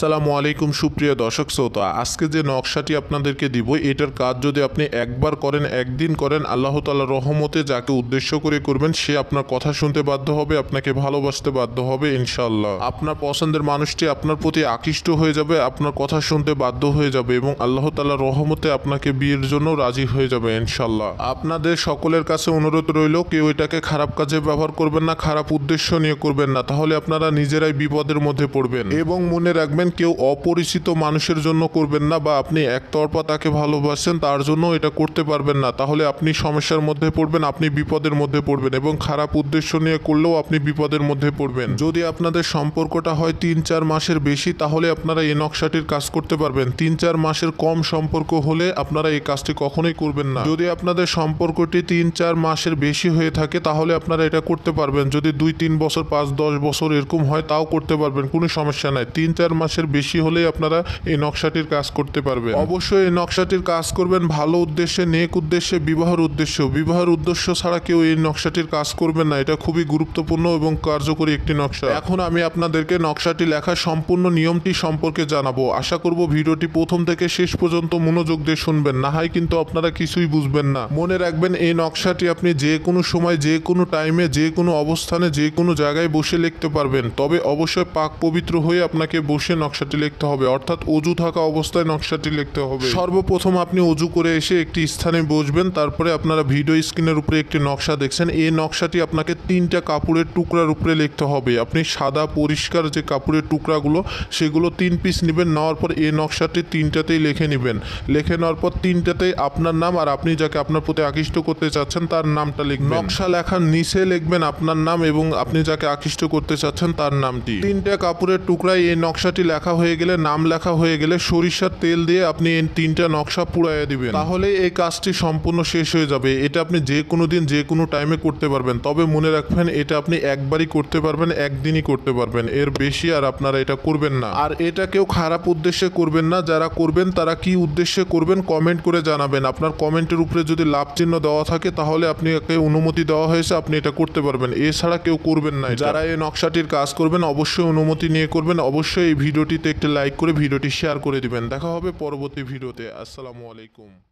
আসসালামু আলাইকুম সুপ্রিয় দর্শক শ্রোতা আজকে যে নকশাটি আপনাদেরকে দিব এটার কাজ যদি আপনি একবার করেন একদিন করেন আল্লাহ তালা রহমতে যাকে উদ্দেশ্য করে করবেন সে আপনার কথা শুনতে বাধ্য হবে আপনাকে ভালোবাসতে বাধ্য হবে ইনশাল্লাহ আপনার পছন্দের মানুষটি আপনার প্রতি আকৃষ্ট হয়ে যাবে আপনার কথা শুনতে বাধ্য হয়ে যাবে এবং আল্লাহ তালা রহমতে আপনাকে বিয়ের জন্য রাজি হয়ে যাবে ইনশাল্লাহ আপনাদের সকলের কাছে অনুরোধ রইল কেউ এটাকে খারাপ কাজে ব্যবহার করবেন না খারাপ উদ্দেশ্য নিয়ে করবেন না তাহলে আপনারা নিজেরাই বিপদের মধ্যে পড়বেন এবং মনে রাখবেন কেউ অপরিচিত মানুষের জন্য করবেন না বা আপনি একতরফা তাকে ভালোবাসেন তার জন্য এটা করতে পারবেন না তাহলে আপনি সমস্যার মধ্যে পড়বেন আপনি বিপদের মধ্যে পড়বেন এবং খারাপ উদ্দেশ্য নিয়ে করলেও আপনি বিপদের মধ্যে পড়বেন যদি আপনাদের সম্পর্কটা হয় তিন চার মাসের বেশি তাহলে আপনারা এই নকশাটির কাজ করতে পারবেন তিন চার মাসের কম সম্পর্ক হলে আপনারা এই কাজটি কখনোই করবেন না যদি আপনাদের সম্পর্কটি তিন চার মাসের বেশি হয়ে থাকে তাহলে আপনারা এটা করতে পারবেন যদি দুই তিন বছর পাঁচ দশ বছর এরকম হয় তাও করতে পারবেন কোনো সমস্যা নাই তিন চার মাসের মাসের বেশি হলেই আপনারা এই নকশাটির কাজ করতে পারবেন অবশ্যই এই নকশাটির কাজ করবেন ভালো উদ্দেশ্যে নেক উদ্দেশ্যে বিবাহের উদ্দেশ্য বিবাহের উদ্দেশ্য ছাড়া কেউ এই নকশাটির কাজ করবেন না এটা খুবই গুরুত্বপূর্ণ এবং কার্যকরী একটি নকশা এখন আমি আপনাদেরকে নকশাটি লেখার সম্পূর্ণ নিয়মটি সম্পর্কে জানাবো আশা করব ভিডিওটি প্রথম থেকে শেষ পর্যন্ত মনোযোগ দিয়ে শুনবেন না হয় কিন্তু আপনারা কিছুই বুঝবেন না মনে রাখবেন এই নকশাটি আপনি যে কোনো সময় যে কোনো টাইমে যে কোনো অবস্থানে যে কোনো জায়গায় বসে লিখতে পারবেন তবে অবশ্যই পাক পবিত্র হয়ে আপনাকে বসে নকশাটি লিখতে হবে অর্থাৎ অজু থাকা অবস্থায় নকশাটি লিখতে হবে সর্বপ্রথম আপনি অজু করে এসে একটি স্থানে বসবেন তারপরে আপনারা ভিডিও স্ক্রিনের উপরে একটি নকশা দেখছেন এই নকশাটি আপনাকে তিনটা কাপড়ের টুকরার উপরে লিখতে হবে আপনি সাদা পরিষ্কার যে কাপড়ের টুকরাগুলো সেগুলো তিন পিস নেবেন নেওয়ার পর এই নকশাটি তিনটাতেই লিখে নেবেন লিখে নেওয়ার পর তিনটাতেই আপনার নাম আর আপনি যাকে আপনার প্রতি আকৃষ্ট করতে চাচ্ছেন তার নামটা লিখবেন নকশা লেখার নিচে লিখবেন আপনার নাম এবং আপনি যাকে আকৃষ্ট করতে চাচ্ছেন তার নামটি তিনটা কাপড়ের টুকরায় এই নকশাটি লেখা লেখা হয়ে গেলে নাম লেখা হয়ে গেলে সরিষার তেল দিয়ে আপনি এই তিনটা নকশা পুড়াইয়ে দিবেন তাহলে এই কাজটি সম্পূর্ণ শেষ হয়ে যাবে এটা আপনি যে কোনো দিন যে কোনো টাইমে করতে পারবেন তবে মনে রাখবেন এটা আপনি একবারই করতে পারবেন একদিনই করতে পারবেন এর বেশি আর আপনারা এটা করবেন না আর এটা কেউ খারাপ উদ্দেশ্যে করবেন না যারা করবেন তারা কি উদ্দেশ্যে করবেন কমেন্ট করে জানাবেন আপনার কমেন্টের উপরে যদি লাভ চিহ্ন দেওয়া থাকে তাহলে আপনি একে অনুমতি দেওয়া হয়েছে আপনি এটা করতে পারবেন এছাড়া কেউ করবেন না যারা এই নকশাটির কাজ করবেন অবশ্যই অনুমতি নিয়ে করবেন অবশ্যই এই ভিডিও ভিডিওটিতে একটি লাইক করে ভিডিওটি শেয়ার করে দিবেন দেখা হবে পরবর্তী ভিডিওতে আসসালামু আলাইকুম